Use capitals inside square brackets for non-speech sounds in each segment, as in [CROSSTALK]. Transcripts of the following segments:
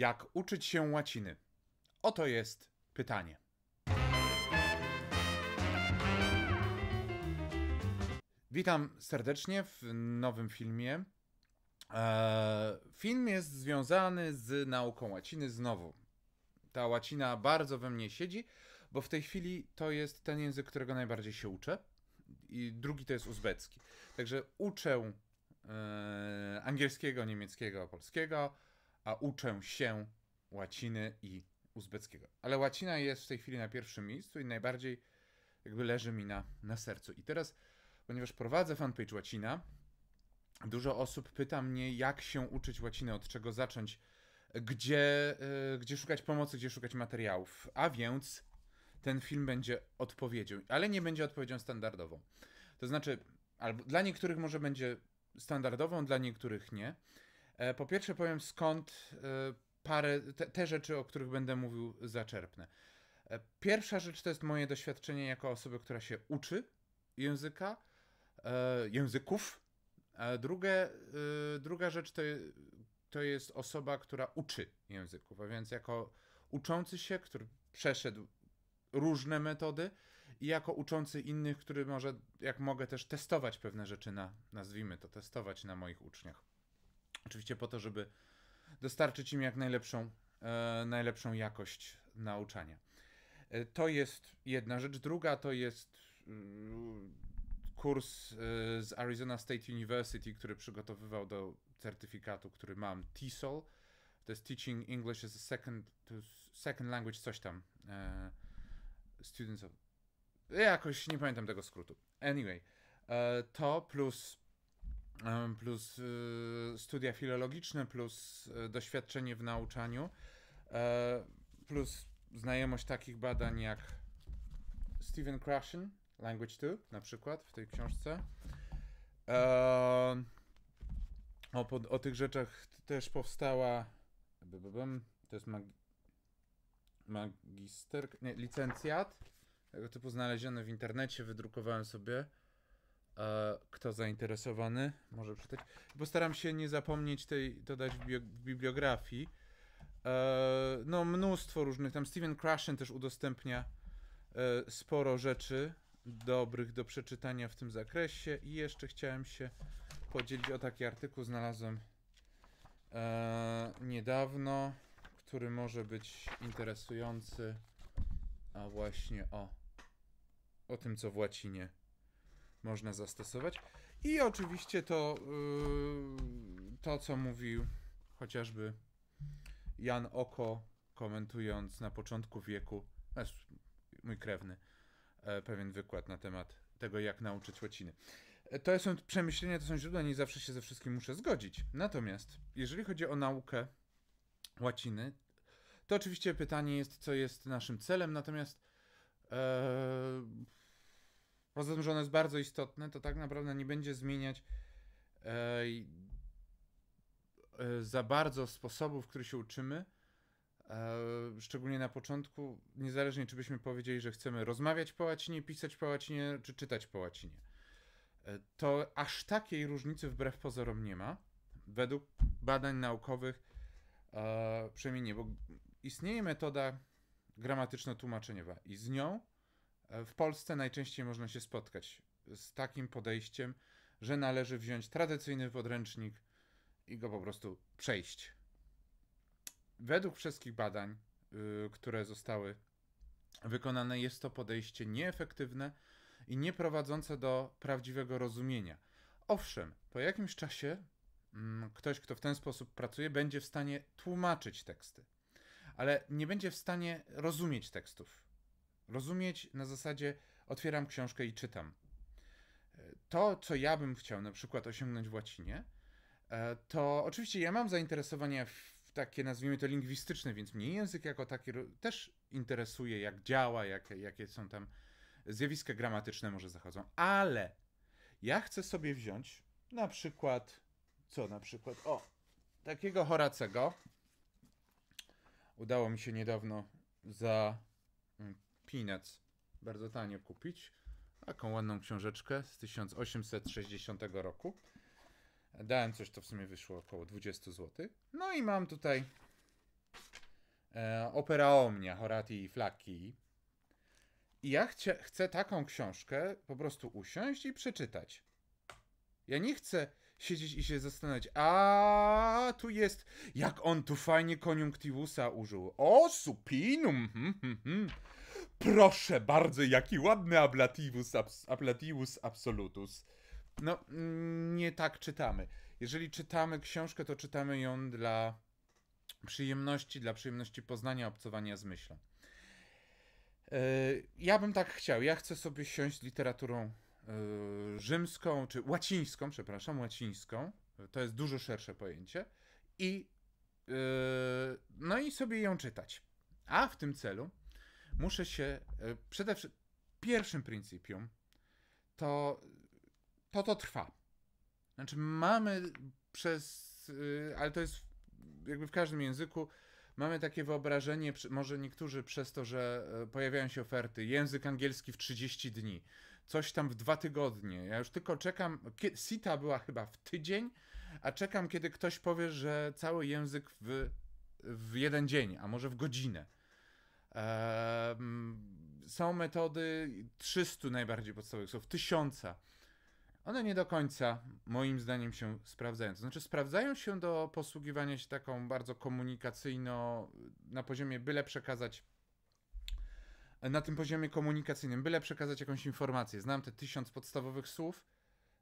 Jak uczyć się łaciny? Oto jest pytanie. Witam serdecznie w nowym filmie. E, film jest związany z nauką łaciny znowu. Ta łacina bardzo we mnie siedzi, bo w tej chwili to jest ten język, którego najbardziej się uczę. I drugi to jest uzbecki. Także uczę e, angielskiego, niemieckiego, polskiego a uczę się łaciny i uzbeckiego. Ale łacina jest w tej chwili na pierwszym miejscu i najbardziej jakby leży mi na, na sercu. I teraz, ponieważ prowadzę fanpage łacina, dużo osób pyta mnie, jak się uczyć łaciny, od czego zacząć, gdzie, yy, gdzie szukać pomocy, gdzie szukać materiałów. A więc ten film będzie odpowiedzią, ale nie będzie odpowiedzią standardową. To znaczy, albo dla niektórych może będzie standardową, dla niektórych nie. E, po pierwsze powiem skąd e, parę, te, te rzeczy, o których będę mówił, zaczerpnę. E, pierwsza rzecz to jest moje doświadczenie jako osoby, która się uczy języka, języków. Drugie, druga rzecz to, to jest osoba, która uczy języków, a więc jako uczący się, który przeszedł różne metody i jako uczący innych, który może, jak mogę też testować pewne rzeczy na, nazwijmy to, testować na moich uczniach. Oczywiście po to, żeby dostarczyć im jak najlepszą, e, najlepszą jakość nauczania. E, to jest jedna rzecz. Druga to jest mm, kurs e, z Arizona State University, który przygotowywał do certyfikatu, który mam, TESOL. To jest Teaching English as a Second, second Language, coś tam. E, students of... Jakoś nie pamiętam tego skrótu. Anyway, e, to plus plus y, studia filologiczne, plus y, doświadczenie w nauczaniu, e, plus znajomość takich badań jak Stephen Krashen, Language 2 na przykład w tej książce. E, o, o tych rzeczach też powstała to jest mag, magister, nie, licencjat tego typu znaleziony w internecie, wydrukowałem sobie. E, kto zainteresowany może przeczytać. Postaram się nie zapomnieć tej dodać w bibliografii. E, no, mnóstwo różnych. Tam Steven Krashen też udostępnia e, sporo rzeczy dobrych do przeczytania w tym zakresie. I jeszcze chciałem się podzielić o taki artykuł. Znalazłem niedawno, który może być interesujący. A właśnie o, o tym, co w łacinie można zastosować. I oczywiście to, yy, to co mówił chociażby Jan Oko, komentując na początku wieku, mój krewny, e, pewien wykład na temat tego, jak nauczyć łaciny. E, to są przemyślenia, to są źródła, nie zawsze się ze wszystkim muszę zgodzić. Natomiast, jeżeli chodzi o naukę łaciny, to oczywiście pytanie jest, co jest naszym celem, natomiast. E, poza tym, że ono jest bardzo istotne, to tak naprawdę nie będzie zmieniać e, e, za bardzo sposobów, w który się uczymy, e, szczególnie na początku, niezależnie czy byśmy powiedzieli, że chcemy rozmawiać po łacinie, pisać po łacinie, czy czytać po łacinie. E, to aż takiej różnicy wbrew pozorom nie ma. Według badań naukowych e, przynajmniej nie, bo istnieje metoda gramatyczno-tłumaczeniowa i z nią E, w Polsce najczęściej można się spotkać z takim podejściem, że należy wziąć tradycyjny podręcznik i go po prostu przejść. Według wszystkich badań, y, które zostały wykonane, jest to podejście nieefektywne i nie prowadzące do prawdziwego rozumienia. Owszem, po jakimś czasie mm, ktoś, kto w ten sposób pracuje, będzie w stanie tłumaczyć teksty, ale nie będzie w stanie rozumieć tekstów. Rozumieć na zasadzie otwieram książkę i czytam. E, to, co ja bym chciał na przykład osiągnąć w łacinie, e, to oczywiście ja mam zainteresowania takie, nazwijmy to, lingwistyczne, więc mnie język jako taki też interesuje, jak działa, jak, jakie są tam zjawiska gramatyczne może zachodzą, ale ja chcę sobie wziąć na przykład, co na przykład, o, takiego Horacego. Udało mi się niedawno za Peanuts. Bardzo tanio kupić. Taką ładną książeczkę z 1860 roku. Dałem coś, to w sumie wyszło około 20 zł. No i mam tutaj e, Opera Omnia Horati i Flaki. I ja chcę taką książkę po prostu usiąść i przeczytać. Ja nie chcę siedzieć i się zastanawiać, a tu jest, jak on tu fajnie koniunktyvusa użył. O, supinum! Hmm, hmm, hmm. Proszę bardzo, jaki ładny ablativus, abs, ablativus absolutus. No, mm, nie tak czytamy. Jeżeli czytamy książkę, to czytamy ją dla przyjemności, dla przyjemności poznania, obcowania z myślą. Yy, ja bym tak chciał. Ja chcę sobie siąść z literaturą yy, rzymską, czy łacińską, przepraszam, łacińską. To jest dużo szersze pojęcie. I yy, no i sobie ją czytać. A w tym celu muszę się e, przede wszystkim. Pierwszym pryncypium to, to to trwa. Znaczy, mamy przez. E, ale to jest jakby w każdym języku. Mamy takie wyobrażenie, może niektórzy przez to, że e, pojawiają się oferty, język angielski w 30 dni, coś tam w dwa tygodnie. Ja już tylko czekam. Sita była chyba w tydzień, a czekam, kiedy ktoś powie, że cały język w, w jeden dzień, a może w godzinę są metody 300 najbardziej podstawowych słów, tysiąca. One nie do końca, moim zdaniem, się sprawdzają. To znaczy, sprawdzają się do posługiwania się taką bardzo komunikacyjno, na poziomie byle przekazać, na tym poziomie komunikacyjnym, byle przekazać jakąś informację. Znam te tysiąc podstawowych słów,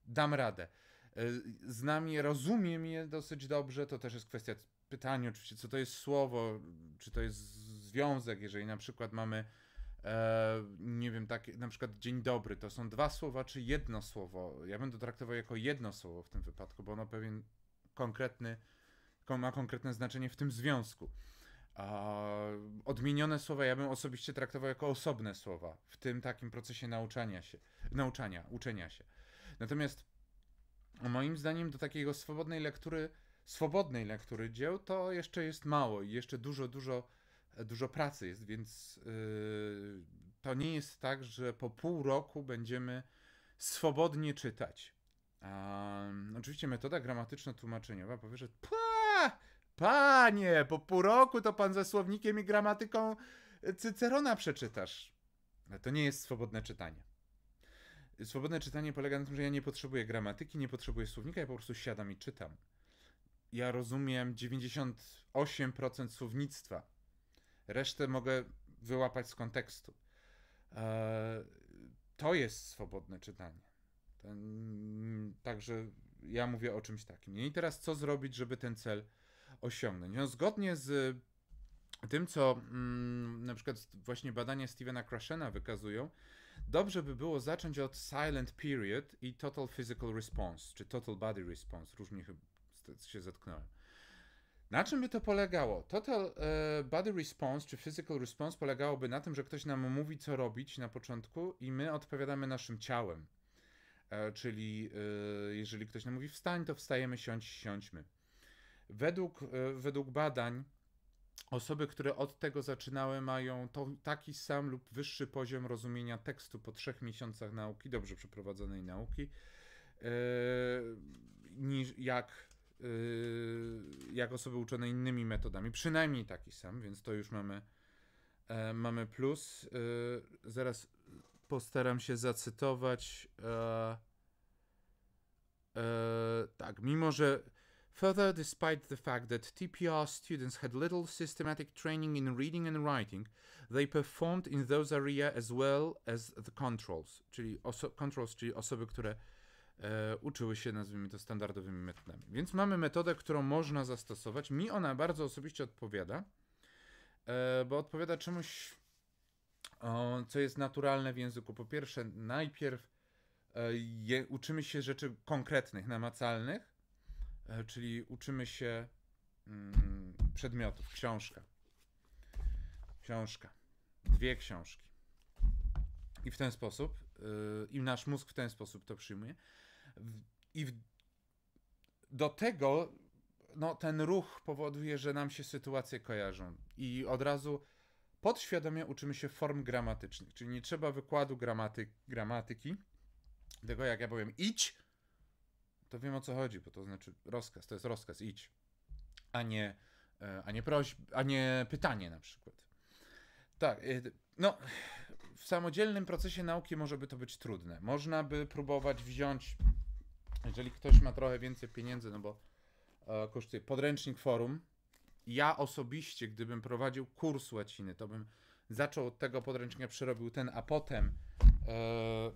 dam radę. E, znam je, rozumiem je dosyć dobrze. To też jest kwestia pytania, oczywiście, co to jest słowo, czy to jest związek, jeżeli na przykład mamy, e, nie wiem, tak, na przykład dzień dobry, to są dwa słowa czy jedno słowo. Ja będę traktował jako jedno słowo w tym wypadku, bo ono pewien konkretny, ma konkretne znaczenie w tym związku. Odmienione słowa ja bym osobiście traktował jako osobne słowa w tym takim procesie nauczania się, nauczania, uczenia się. Natomiast moim zdaniem do takiego swobodnej lektury, swobodnej lektury dzieł to jeszcze jest mało i jeszcze dużo, dużo dużo pracy jest, więc y, to nie jest tak, że po pół roku będziemy swobodnie czytać. oczywiście metoda gramatyczno-tłumaczeniowa powie, że pa, panie, po pół roku to pan ze słownikiem i gramatyką y, Cycerona przeczytasz. Ale to nie jest swobodne czytanie. Swobodne czytanie polega na tym, że ja nie potrzebuję gramatyki, nie potrzebuję słownika, ja po prostu siadam i czytam. Ja rozumiem 98% słownictwa, Resztę mogę wyłapać z kontekstu. E, to jest swobodne czytanie. Także ja mówię o czymś takim. No I teraz co zrobić, żeby ten cel osiągnąć? No, zgodnie z tym, co mm, na przykład właśnie badania Stevena Krashena wykazują, dobrze by było zacząć od silent period i total physical response, czy total body response, różnie się zetknąłem. Na czym by to polegało? Total e, body response czy physical response polegałoby na tym, że ktoś nam mówi, co robić na początku i my odpowiadamy naszym ciałem. E, czyli e, jeżeli ktoś nam mówi wstań, to wstajemy, siądź, siądźmy. Według, według badań osoby, które od tego zaczynały, mają to, taki sam lub wyższy poziom rozumienia tekstu po trzech miesiącach nauki, dobrze przeprowadzonej nauki, niż jak Y, jak osoby uczone innymi metodami, przynajmniej taki sam, więc to już mamy, e, mamy plus. Y, zaraz postaram się zacytować. E, e, tak, mimo że Further, despite the fact that TPR students had little systematic training in reading and writing, they performed in those areas as well as the controls, czyli, oso controls, czyli osoby, które e, uczyły się, nazwijmy to, standardowymi metodami. Więc mamy metodę, którą można zastosować. Mi ona bardzo osobiście odpowiada, e, bo odpowiada czemuś, o, co jest naturalne w języku. Po pierwsze, najpierw e, je, uczymy się rzeczy konkretnych, namacalnych, e, czyli uczymy się mm, przedmiotów, książka. Książka. Dwie książki. I w ten sposób, yy, i nasz mózg w ten sposób to przyjmuje. I w, do tego no, ten ruch powoduje, że nam się sytuacje kojarzą. I od razu podświadomie uczymy się form gramatycznych, czyli nie trzeba wykładu gramaty, gramatyki. Tego jak ja powiem idź, to wiem o co chodzi, bo to znaczy rozkaz, to jest rozkaz, idź, a nie, e, a nie prośb, a nie pytanie na przykład. Tak, e, no, w samodzielnym procesie nauki może by to być trudne. Można by próbować wziąć jeżeli ktoś ma trochę więcej pieniędzy, no bo e, kosztuje podręcznik forum. Ja osobiście, gdybym prowadził kurs łaciny, to bym zaczął od tego podręcznika, przerobił ten, a potem e,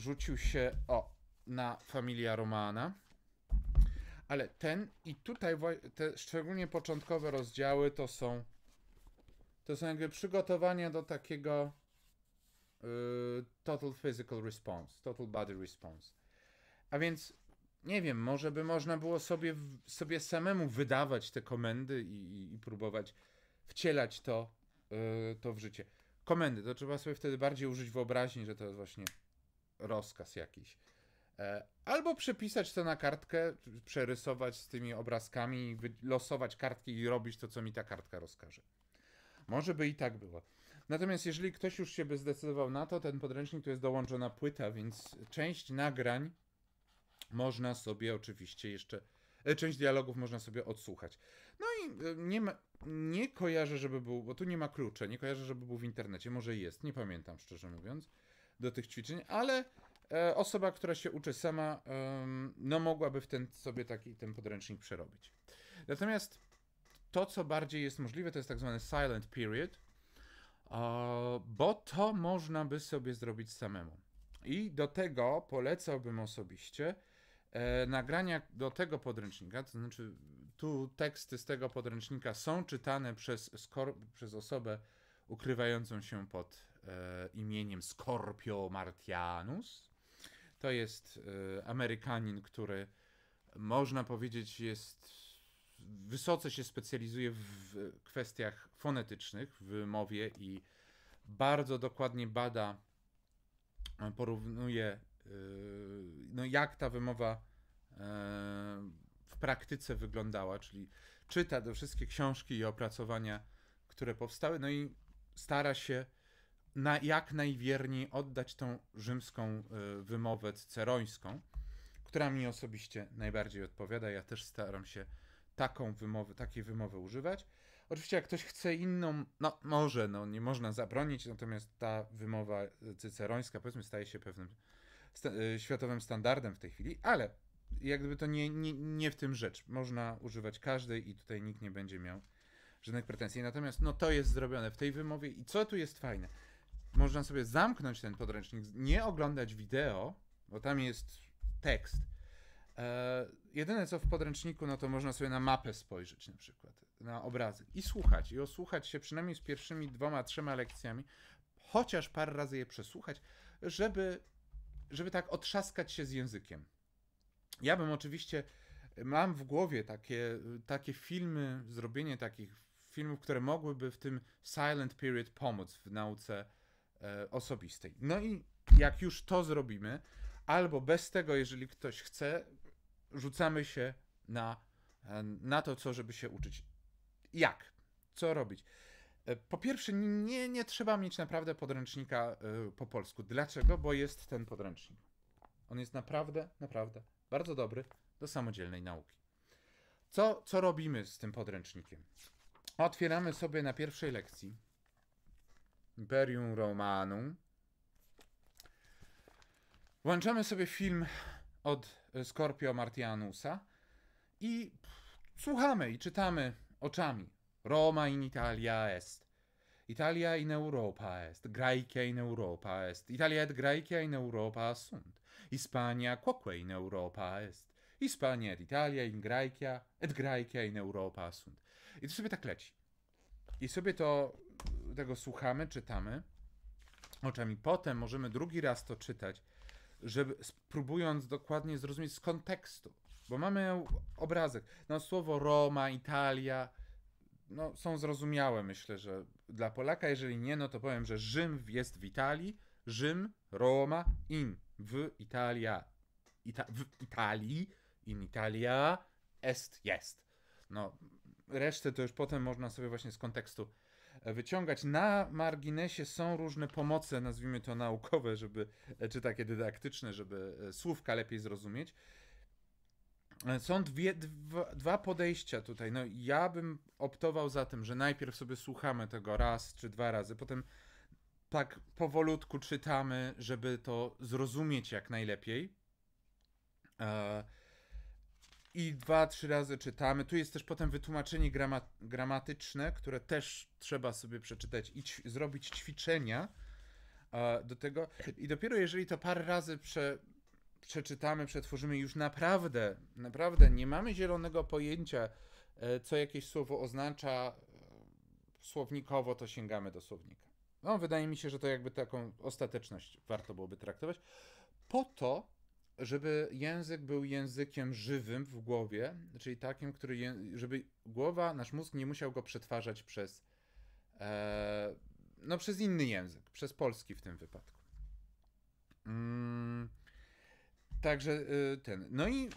rzucił się o, na Familia Romana. Ale ten i tutaj te szczególnie początkowe rozdziały to są to są jakby przygotowania do takiego y, total physical response, total body response. A więc nie wiem, może by można było sobie, sobie samemu wydawać te komendy i, i, i próbować wcielać to, yy, to w życie. Komendy, to trzeba sobie wtedy bardziej użyć wyobraźni, że to jest właśnie rozkaz jakiś. E, albo przepisać to na kartkę, przerysować z tymi obrazkami, losować kartki i robić to, co mi ta kartka rozkaże. Może by i tak było. Natomiast jeżeli ktoś już się by zdecydował na to, ten podręcznik tu jest dołączona płyta, więc część nagrań można sobie oczywiście jeszcze e, część dialogów można sobie odsłuchać. No i e, nie, ma, nie kojarzę, żeby był, bo tu nie ma klucza, nie kojarzę, żeby był w internecie, może jest, nie pamiętam szczerze mówiąc, do tych ćwiczeń, ale e, osoba, która się uczy sama, e, no mogłaby w ten, sobie taki ten podręcznik przerobić. Natomiast to, co bardziej jest możliwe, to jest tak zwany silent period, e, bo to można by sobie zrobić samemu. I do tego polecałbym osobiście E, nagrania do tego podręcznika, to znaczy tu teksty z tego podręcznika są czytane przez, przez osobę ukrywającą się pod e, imieniem Scorpio Martianus. To jest e, Amerykanin, który można powiedzieć jest wysoce się specjalizuje w kwestiach fonetycznych, w mowie i bardzo dokładnie bada, porównuje e, no jak ta wymowa e, w praktyce wyglądała, czyli czyta te wszystkie książki i opracowania, które powstały, no i stara się na jak najwierniej oddać tą rzymską e, wymowę cycerońską, która mi osobiście najbardziej odpowiada. Ja też staram się taką wymowę, takiej wymowy używać. Oczywiście jak ktoś chce inną, no może, no nie można zabronić, natomiast ta wymowa cycerońska e, powiedzmy staje się pewnym sta y, światowym standardem w tej chwili, ale jak gdyby to nie, nie, nie w tym rzecz. Można używać każdej i tutaj nikt nie będzie miał żadnych pretensji. Natomiast no to jest zrobione w tej wymowie i co tu jest fajne? Można sobie zamknąć ten podręcznik, nie oglądać wideo, bo tam jest tekst. E, jedyne co w podręczniku, no to można sobie na mapę spojrzeć na przykład, na obrazy i słuchać, i osłuchać się przynajmniej z pierwszymi dwoma, trzema lekcjami, chociaż parę razy je przesłuchać, żeby żeby tak otrzaskać się z językiem. Ja bym oczywiście, mam w głowie takie, takie filmy, zrobienie takich filmów, które mogłyby w tym silent period pomóc w nauce e, osobistej. No i jak już to zrobimy, albo bez tego, jeżeli ktoś chce, rzucamy się na, e, na to, co, żeby się uczyć. Jak? Co robić? E, po pierwsze, nie, nie trzeba mieć naprawdę podręcznika e, po polsku. Dlaczego? Bo jest ten podręcznik. On jest naprawdę, naprawdę bardzo dobry do samodzielnej nauki. Co, co robimy z tym podręcznikiem? Otwieramy sobie na pierwszej lekcji Imperium Romanum. Włączamy sobie film od e, Scorpio Martianusa i słuchamy i czytamy oczami Roma in Italia est. Italia in Europa est, Graecia in Europa est, Italia et Graecia in Europa sunt, Hispania quoque in Europa est, Hispania et Italia in Graecia et Graecia in Europa sunt. I to sobie tak leci. I sobie to, tego słuchamy, czytamy oczami. Potem możemy drugi raz to czytać, żeby spróbując dokładnie zrozumieć z kontekstu, bo mamy obrazek. No słowo Roma, Italia, no, są zrozumiałe, myślę, że dla Polaka. Jeżeli nie, no to powiem, że Rzym jest w Italii, Rzym, Roma, in, w Italia. Ita w Italii, in Italia, est, jest. No, resztę to już potem można sobie właśnie z kontekstu e, wyciągać. Na marginesie są różne pomoce, nazwijmy to naukowe, żeby, e, czy takie dydaktyczne, żeby e, słówka lepiej zrozumieć. E, są dwie, dwa, dwa podejścia tutaj. No, ja bym optował za tym, że najpierw sobie słuchamy tego raz czy dwa razy, potem tak powolutku czytamy, żeby to zrozumieć jak najlepiej. E, I dwa, trzy razy czytamy. Tu jest też potem wytłumaczenie grama gramatyczne, które też trzeba sobie przeczytać i zrobić ćwiczenia e, do tego. I dopiero jeżeli to parę razy prze przeczytamy, przetworzymy już naprawdę, naprawdę nie mamy zielonego pojęcia, e, co jakieś słowo oznacza słownikowo, to sięgamy do słownika. No, wydaje mi się, że to jakby taką ostateczność warto byłoby traktować. Po to, żeby język był językiem żywym w głowie, czyli takim, który, je, żeby głowa, nasz mózg nie musiał go przetwarzać przez, e, no, przez inny język, przez polski w tym wypadku. Mm. Także y, ten. No i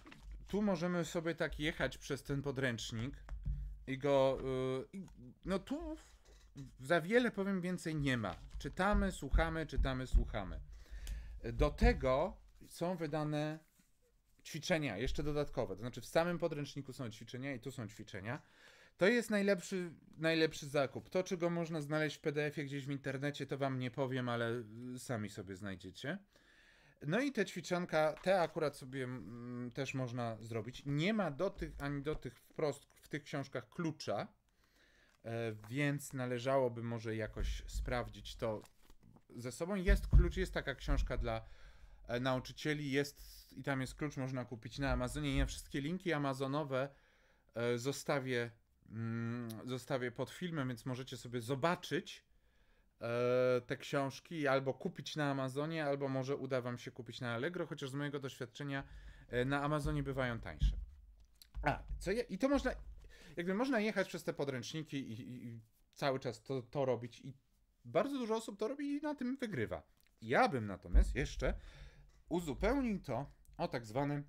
tu możemy sobie tak jechać przez ten podręcznik i go. Y, no tu za wiele powiem więcej nie ma. Czytamy, słuchamy, czytamy, słuchamy. Do tego są wydane ćwiczenia, jeszcze dodatkowe. To znaczy, w samym podręczniku są ćwiczenia i tu są ćwiczenia. To jest najlepszy, najlepszy zakup. To, czego można znaleźć w PDF-ie gdzieś w internecie, to wam nie powiem, ale sami sobie znajdziecie. No i te ćwiczenka, te akurat sobie mm, też można zrobić. Nie ma do tych ani do tych wprost w tych książkach klucza, e, więc należałoby może jakoś sprawdzić to ze sobą. Jest klucz, jest taka książka dla e, nauczycieli, jest i tam jest klucz, można kupić na Amazonie. Ja wszystkie linki amazonowe e, zostawię, mm, zostawię pod filmem, więc możecie sobie zobaczyć E, te książki albo kupić na Amazonie, albo może uda Wam się kupić na Allegro, chociaż z mojego doświadczenia e, na Amazonie bywają tańsze. A, co je, i to można, jakby można jechać przez te podręczniki i, i, i cały czas to, to robić i bardzo dużo osób to robi i na tym wygrywa. Ja bym natomiast jeszcze uzupełnił to o tak zwany,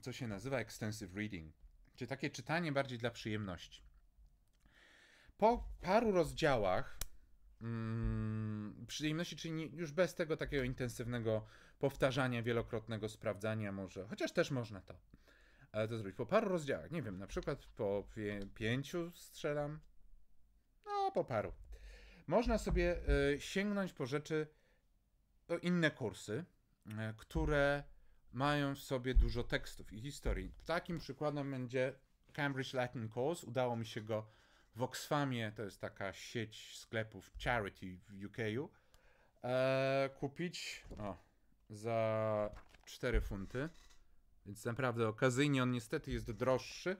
co się nazywa extensive reading, czy takie czytanie bardziej dla przyjemności. Po paru rozdziałach Mm, przyjemności, czyli już bez tego takiego intensywnego powtarzania, wielokrotnego sprawdzania może, chociaż też można to, to zrobić. Po paru rozdziałach, nie wiem, na przykład po pie pięciu strzelam, no po paru. Można sobie y, sięgnąć po rzeczy, o inne kursy, y, które mają w sobie dużo tekstów i historii. Takim przykładem będzie Cambridge Latin Course. Udało mi się go w Oxfamie, to jest taka sieć sklepów charity w UK, e, kupić o, za 4 funty. Więc naprawdę okazyjnie on niestety jest droższy,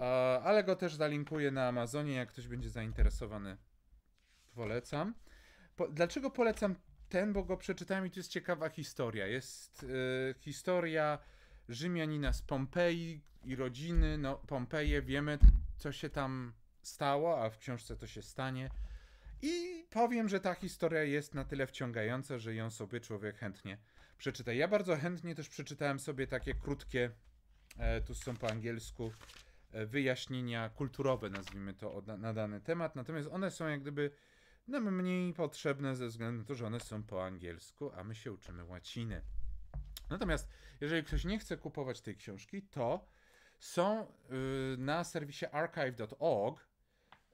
e, ale go też zalinkuję na Amazonie, jak ktoś będzie zainteresowany. Polecam. Po, dlaczego polecam ten, bo go przeczytałem i to jest ciekawa historia. Jest y, historia Rzymianina z Pompeji i rodziny. No, Pompeje, wiemy, co się tam stało, a w książce to się stanie. I powiem, że ta historia jest na tyle wciągająca, że ją sobie człowiek chętnie przeczyta. Ja bardzo chętnie też przeczytałem sobie takie krótkie, e, tu są po angielsku, e, wyjaśnienia kulturowe, nazwijmy to, na dany temat. Natomiast one są jak gdyby nam no, mniej potrzebne ze względu na to, że one są po angielsku, a my się uczymy łaciny. Natomiast jeżeli ktoś nie chce kupować tej książki, to są y, na serwisie archive.org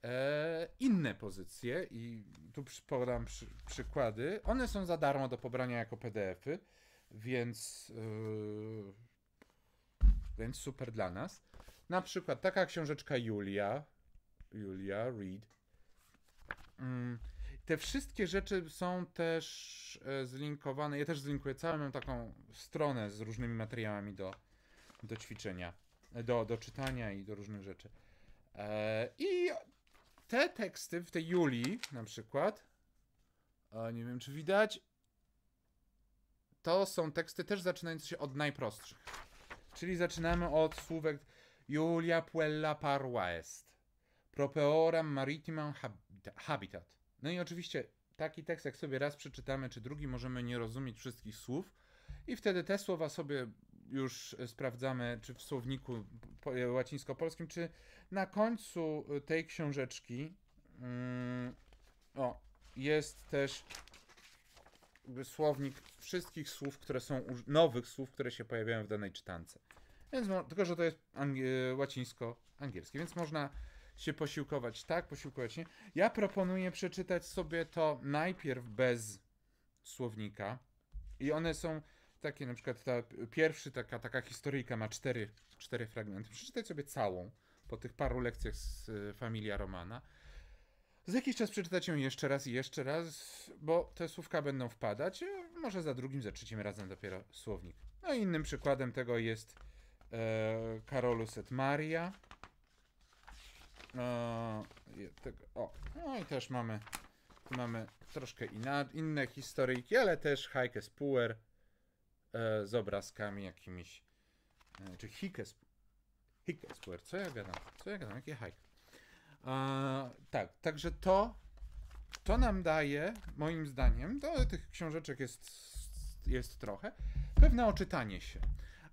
E, inne pozycje i tu podam przy, przykłady. One są za darmo do pobrania jako PDFy, więc, yy, więc super dla nas. Na przykład taka książeczka Julia, Julia Reed. Mm, te wszystkie rzeczy są też e, zlinkowane. Ja też zlinkuję całą mam taką stronę z różnymi materiałami do, do ćwiczenia, do, do czytania i do różnych rzeczy. I te teksty w tej Julii na przykład, nie wiem czy widać, to są teksty też zaczynające się od najprostszych. Czyli zaczynamy od słówek Julia puella parła est, propeoram maritimam habitat. No i oczywiście taki tekst, jak sobie raz przeczytamy, czy drugi, możemy nie rozumieć wszystkich słów, i wtedy te słowa sobie już sprawdzamy, czy w słowniku e, łacińsko-polskim, czy na końcu e, tej książeczki mm, o, jest też słownik wszystkich słów, które są nowych słów, które się pojawiają w danej czytance. Więc, tylko, że to jest e, łacińsko-angielskie, więc można się posiłkować tak, posiłkować się. Ja proponuję przeczytać sobie to najpierw bez słownika. I one są takie na przykład ta pierwszy, taka, taka historyjka ma cztery, cztery fragmenty. Przeczytaj sobie całą po tych paru lekcjach z y, Familia Romana. Za jakiś czas przeczytać ją jeszcze raz i jeszcze raz, bo te słówka będą wpadać. Może za drugim, za trzecim razem dopiero słownik. No i innym przykładem tego jest e, et Maria. E, tego, o, no i też mamy, mamy troszkę inna, inne historyjki, ale też Heike Spuer. E, z obrazkami jakimiś, e, czy Hikes, Hikesware, co ja gadam, co ja gadam, jakie hajk. tak, także to, to nam daje, moim zdaniem, do tych książeczek jest, jest trochę, pewne oczytanie się.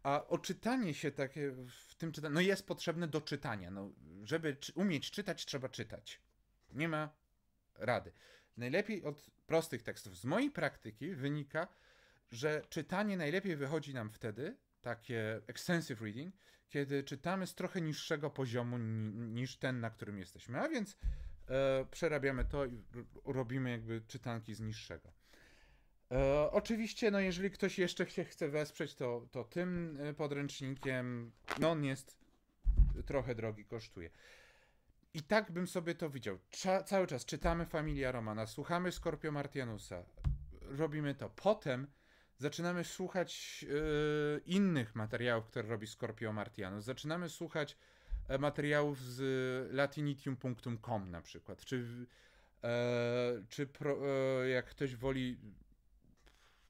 A oczytanie się takie w tym czytaniu, no jest potrzebne do czytania. No, żeby umieć czytać, trzeba czytać. Nie ma rady. Najlepiej od prostych tekstów. Z mojej praktyki wynika, że czytanie najlepiej wychodzi nam wtedy, takie extensive reading, kiedy czytamy z trochę niższego poziomu ni niż ten, na którym jesteśmy, a więc e, przerabiamy to i robimy jakby czytanki z niższego. E, oczywiście, no jeżeli ktoś jeszcze się chce wesprzeć, to, to tym e, podręcznikiem, no on jest trochę drogi, kosztuje. I tak bym sobie to widział. Cza cały czas czytamy Familia Romana, słuchamy Skorpio Martianusa, robimy to. Potem zaczynamy słuchać yy, innych materiałów, które robi Scorpio Martiano. Zaczynamy słuchać e, materiałów z latinitium.com na przykład, czy, e, czy pro, jak ktoś woli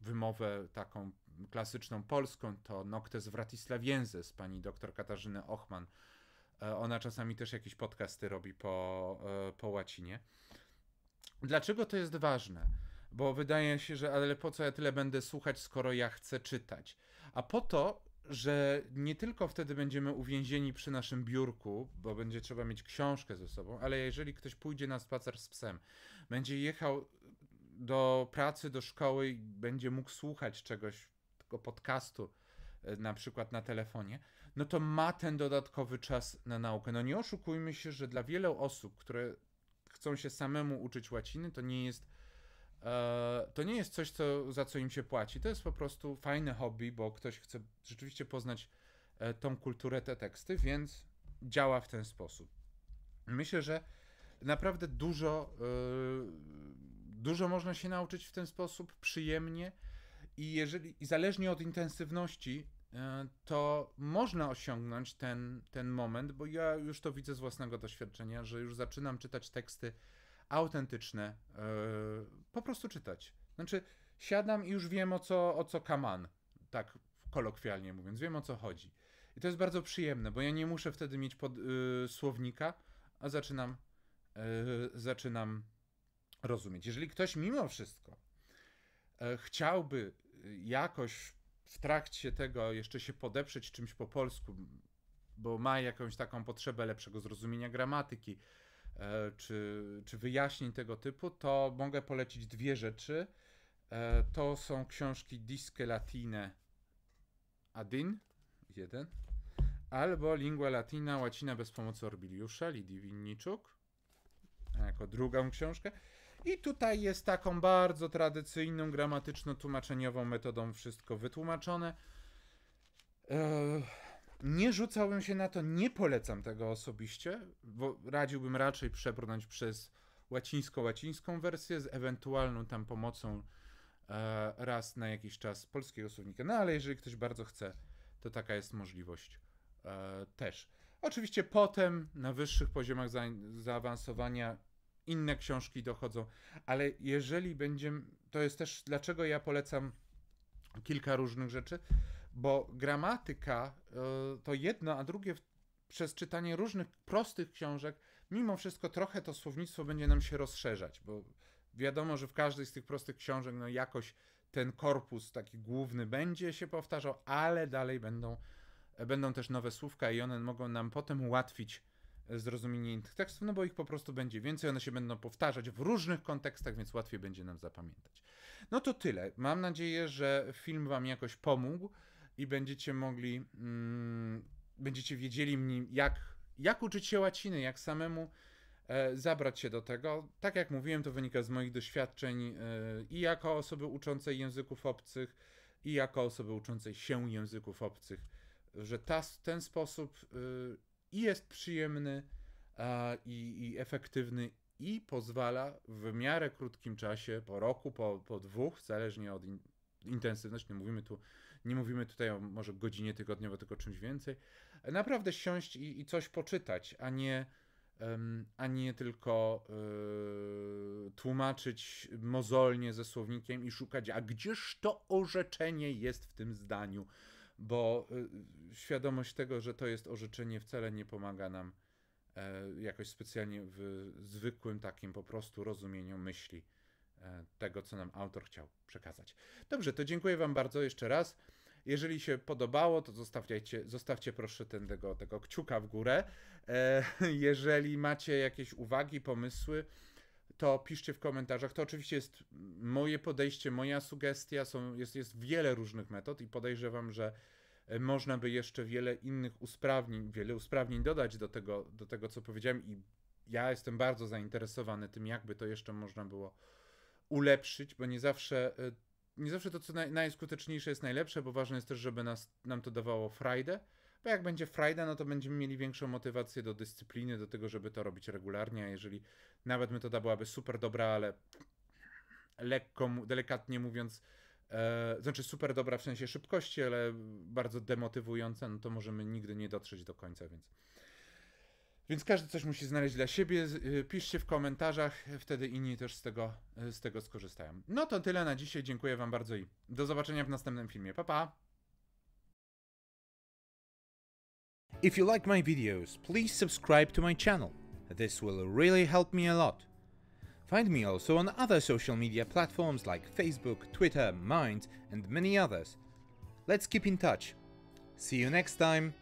wymowę taką klasyczną polską, to Noctes z pani dr Katarzyny Ochman. Ona czasami też jakieś podcasty robi po, po łacinie. Dlaczego to jest ważne? bo wydaje się, że ale po co ja tyle będę słuchać, skoro ja chcę czytać? A po to, że nie tylko wtedy będziemy uwięzieni przy naszym biurku, bo będzie trzeba mieć książkę ze sobą, ale jeżeli ktoś pójdzie na spacer z psem, będzie jechał do pracy, do szkoły i będzie mógł słuchać czegoś, tego podcastu, e, na przykład na telefonie, no to ma ten dodatkowy czas na naukę. No nie oszukujmy się, że dla wielu osób, które chcą się samemu uczyć łaciny, to nie jest E, to nie jest coś, co, za co im się płaci. To jest po prostu fajne hobby, bo ktoś chce rzeczywiście poznać e, tą kulturę, te teksty, więc działa w ten sposób. Myślę, że naprawdę dużo, e, dużo można się nauczyć w ten sposób, przyjemnie i jeżeli i zależnie od intensywności, to można osiągnąć ten, ten moment, bo ja już to widzę z własnego doświadczenia, że już zaczynam czytać teksty autentyczne, e, po prostu czytać. Znaczy, siadam i już wiem o co, o co kaman, tak kolokwialnie mówiąc, wiem o co chodzi. I to jest bardzo przyjemne, bo ja nie muszę wtedy mieć pod, yy, słownika, a zaczynam, yy, zaczynam rozumieć. Jeżeli ktoś mimo wszystko yy, chciałby jakoś w trakcie tego jeszcze się podeprzeć czymś po polsku, bo ma jakąś taką potrzebę lepszego zrozumienia gramatyki, E, czy, czy wyjaśnień tego typu, to mogę polecić dwie rzeczy. E, to są książki Disque Latine Adin, jeden, albo Lingua Latina Łacina bez pomocy Orbiliusza, Lidii Winniczuk, jako drugą książkę. I tutaj jest taką bardzo tradycyjną, gramatyczno-tłumaczeniową metodą wszystko wytłumaczone. E, nie rzucałbym się na to, nie polecam tego osobiście, bo radziłbym raczej przebrnąć przez łacińsko-łacińską wersję z ewentualną tam pomocą e, raz na jakiś czas polskiego słownika. No ale jeżeli ktoś bardzo chce, to taka jest możliwość e, też. Oczywiście potem na wyższych poziomach za, zaawansowania inne książki dochodzą, ale jeżeli będziemy, to jest też dlaczego ja polecam kilka różnych rzeczy, bo gramatyka y, to jedno, a drugie przez czytanie różnych prostych książek, mimo wszystko trochę to słownictwo będzie nam się rozszerzać, bo wiadomo, że w każdej z tych prostych książek no jakoś ten korpus taki główny będzie się powtarzał, ale dalej będą, e, będą też nowe słówka i one mogą nam potem ułatwić e, zrozumienie tych tekstów, no bo ich po prostu będzie więcej, one się będą powtarzać w różnych kontekstach, więc łatwiej będzie nam zapamiętać. No to tyle. Mam nadzieję, że film Wam jakoś pomógł i będziecie mogli, mm, będziecie wiedzieli nim, jak, jak uczyć się łaciny, jak samemu e, zabrać się do tego. Tak jak mówiłem, to wynika z moich doświadczeń e, i jako osoby uczącej języków obcych, i jako osoby uczącej się języków obcych, że ta, ten sposób e, i e, jest przyjemny, i, i efektywny, i pozwala w miarę krótkim czasie, po roku, po, po dwóch, zależnie od in, intensywności, mówimy tu nie mówimy tutaj o może godzinie tygodniowo, tylko czymś więcej. Naprawdę siąść i, i coś poczytać, a nie, um, a nie tylko yy, tłumaczyć mozolnie ze słownikiem i szukać, a gdzież to orzeczenie jest w tym zdaniu, bo yy, świadomość tego, że to jest orzeczenie, wcale nie pomaga nam e, jakoś specjalnie w zwykłym takim po prostu rozumieniu myśli E, tego, co nam autor chciał przekazać. Dobrze, to dziękuję Wam bardzo jeszcze raz. Jeżeli się podobało, to zostawcie, zostawcie proszę ten, tego, tego kciuka w górę. E, [LAUGHS] jeżeli macie jakieś uwagi, pomysły, to piszcie w komentarzach. To oczywiście jest moje podejście, moja sugestia. Są, jest, jest wiele różnych metod i podejrzewam, że e, można by jeszcze wiele innych usprawnień, wiele usprawnień dodać do tego, do tego co powiedziałem i ja jestem bardzo zainteresowany tym, jakby to jeszcze można było ulepszyć, bo nie zawsze, y, nie zawsze to, co naj, najskuteczniejsze jest najlepsze, bo ważne jest też, żeby nas, nam to dawało frajdę, bo jak będzie frajda, no to będziemy mieli większą motywację do dyscypliny, do tego, żeby to robić regularnie, a jeżeli nawet metoda byłaby super dobra, ale lekko, delikatnie mówiąc, e, znaczy super dobra w sensie szybkości, ale bardzo demotywująca, no to możemy nigdy nie dotrzeć do końca, więc więc każdy coś musi znaleźć dla siebie. Y, piszcie w komentarzach, wtedy inni też z tego, y, z tego skorzystają. No to tyle na dzisiaj. Dziękuję Wam bardzo i do zobaczenia w następnym filmie. Pa pa! If you like my videos, please subscribe to my channel. This will really help me a lot. Find me also on other social media platforms like Facebook, Twitter, Minds and many others. Let's keep in touch. See you next time!